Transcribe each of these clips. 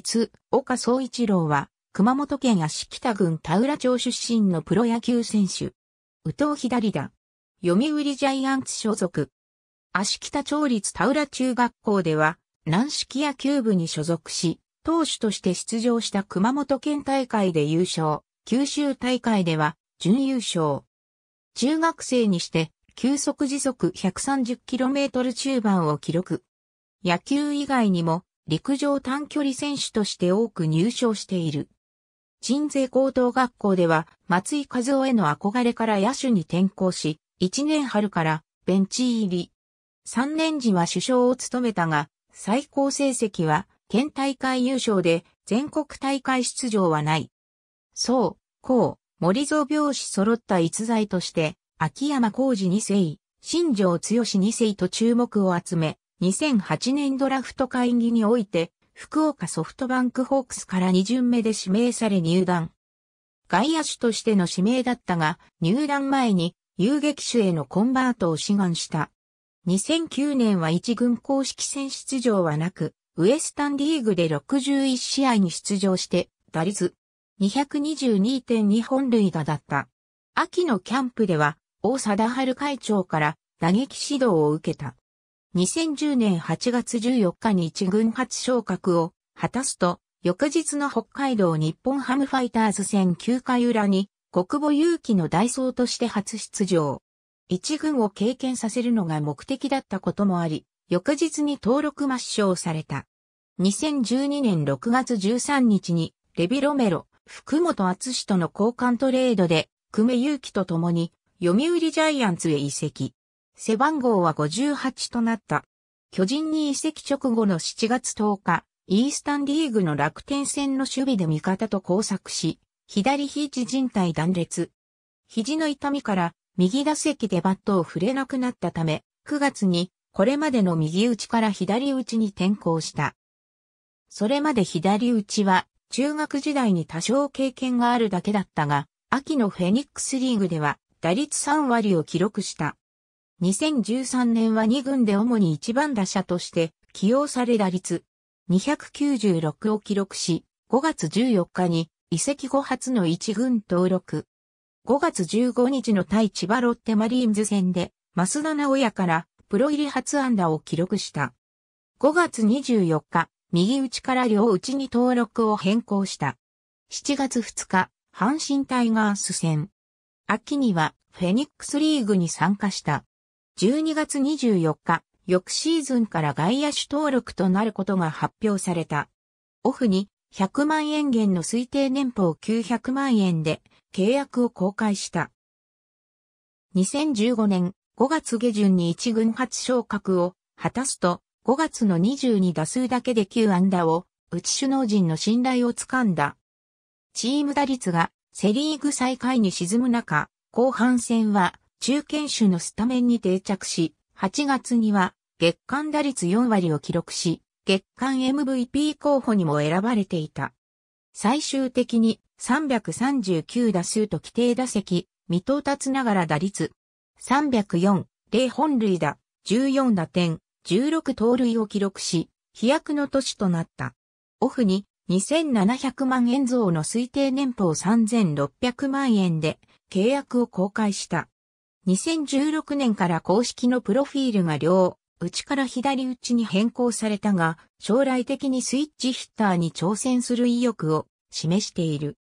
実岡総一郎は、熊本県足北郡田浦町出身のプロ野球選手。宇藤左田、読売ジャイアンツ所属。足北町立田浦中学校では、軟式野球部に所属し、投手として出場した熊本県大会で優勝、九州大会では準優勝。中学生にして、球速時速 130km 中盤を記録。野球以外にも、陸上短距離選手として多く入賞している。鎮西高等学校では松井和夫への憧れから野手に転向し、1年春からベンチ入り。3年時は首相を務めたが、最高成績は県大会優勝で全国大会出場はない。そう、こう、森蔵病死揃った逸材として、秋山浩二2世、新庄剛2世と注目を集め、2008年ドラフト会議において、福岡ソフトバンクホークスから2巡目で指名され入団。外野手としての指名だったが、入団前に遊撃手へのコンバートを志願した。2009年は一軍公式戦出場はなく、ウエスタンリーグで61試合に出場して、打率222.2本塁打だった。秋のキャンプでは、大貞治会長から打撃指導を受けた。2010年8月14日に一軍初昇格を果たすと、翌日の北海道日本ハムファイターズ戦9回裏に、国母勇気の代ーとして初出場。一軍を経験させるのが目的だったこともあり、翌日に登録抹消された。2012年6月13日に、レビロメロ、福本厚との交換トレードで、久米勇気と共に、読売ジャイアンツへ移籍。背番号は58となった。巨人に移籍直後の7月10日、イースタンリーグの楽天戦の守備で味方と交錯し、左肘靭帯断裂。肘の痛みから右打席でバットを振れなくなったため、9月にこれまでの右打ちから左打ちに転向した。それまで左打ちは中学時代に多少経験があるだけだったが、秋のフェニックスリーグでは打率3割を記録した。2013年は2軍で主に1番打者として起用され打率296を記録し、5月14日に移籍後初の1軍登録。5月15日の対千葉ロッテマリーンズ戦で、増田直也からプロ入り初安打を記録した。5月24日、右打ちから両打ちに登録を変更した。7月2日、阪神タイガース戦。秋にはフェニックスリーグに参加した。12月24日、翌シーズンから外野手登録となることが発表された。オフに100万円減の推定年俸900万円で契約を公開した。2015年5月下旬に一軍初昇格を果たすと5月の22打数だけで9安打を内首脳陣の信頼をつかんだ。チーム打率がセリーグ最下位に沈む中、後半戦は中堅手のスタメンに定着し、8月には月間打率4割を記録し、月間 MVP 候補にも選ばれていた。最終的に339打数と規定打席、未到達ながら打率304、0本塁打、14打点、16盗塁を記録し、飛躍の年となった。オフに2700万円増の推定年俸3600万円で契約を公開した。2016年から公式のプロフィールが両、内から左打ちに変更されたが、将来的にスイッチヒッターに挑戦する意欲を示している。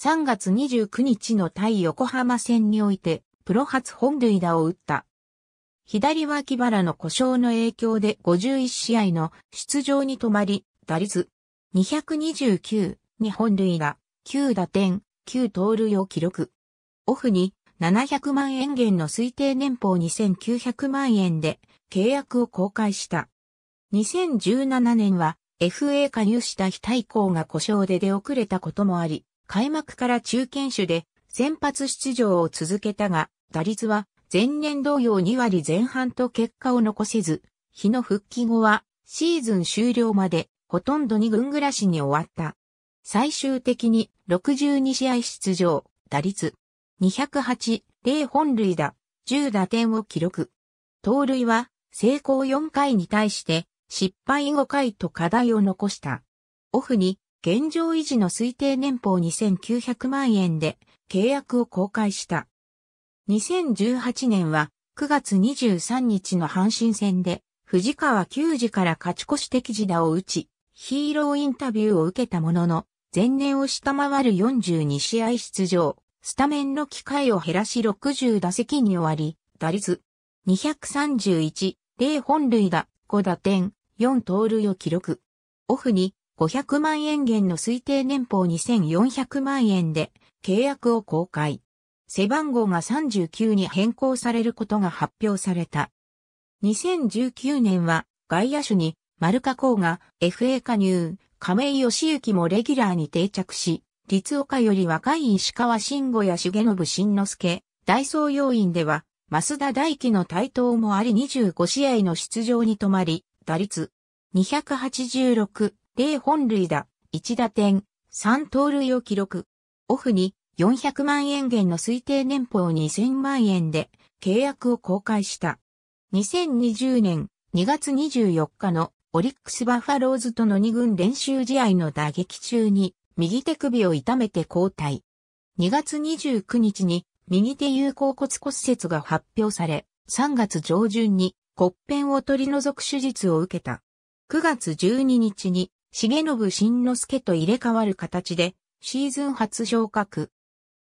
3月29日の対横浜戦において、プロ初本塁打を打った。左脇腹の故障の影響で51試合の出場に止まり、打率229、に本塁打、9打点、9盗塁を記録。オフに700万円減の推定年俸2900万円で契約を公開した。2017年は FA 加入した非対抗が故障で出遅れたこともあり、開幕から中堅手で先発出場を続けたが、打率は前年同様2割前半と結果を残せず、日の復帰後はシーズン終了までほとんど2軍暮らしに終わった。最終的に62試合出場、打率208、0本塁打、10打点を記録。盗塁は、成功4回に対して、失敗5回と課題を残した。オフに、現状維持の推定年俸2900万円で、契約を公開した。2018年は、9月23日の阪神戦で、藤川球児から勝ち越し的時打を打ち、ヒーローインタビューを受けたものの、前年を下回る42試合出場、スタメンの機会を減らし60打席に終わり、打率231、0本塁打、5打点、4盗塁を記録。オフに500万円減の推定年俸2400万円で契約を公開。背番号が39に変更されることが発表された。2019年は外野手に丸加工が FA 加入、亀井義行もレギュラーに定着し、立岡より若い石川慎吾や重信慎之介、大総要員では、増田大輝の台頭もあり25試合の出場に止まり、打率286、0本塁打、1打点、3盗塁を記録。オフに400万円減の推定年俸2000万円で契約を公開した。2020年2月24日のオリックスバファローズとの2軍練習試合の打撃中に右手首を痛めて交代。2月29日に右手有効骨骨折が発表され、3月上旬に骨片を取り除く手術を受けた。9月12日に重信慎之助と入れ替わる形でシーズン初昇格。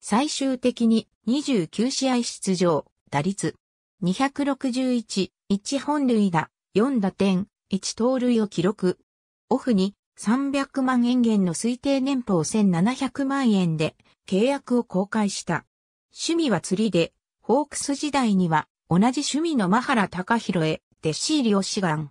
最終的に29試合出場、打率261、1本塁打、4打点、1盗塁を記録。オフに300万円元の推定年俸1700万円で契約を公開した。趣味は釣りで、ホークス時代には同じ趣味のマハラ隆弘へ弟子入りを志願。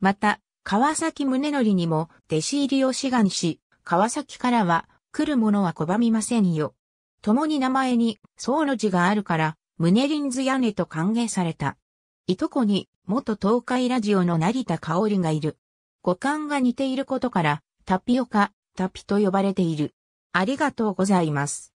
また、川崎宗則にも弟子入りを志願し、川崎からは来る者は拒みませんよ。共に名前に僧の字があるから、リ林図屋根と歓迎された。いとこに元東海ラジオの成田香織がいる。五感が似ていることから、タピオカ、タピと呼ばれている。ありがとうございます。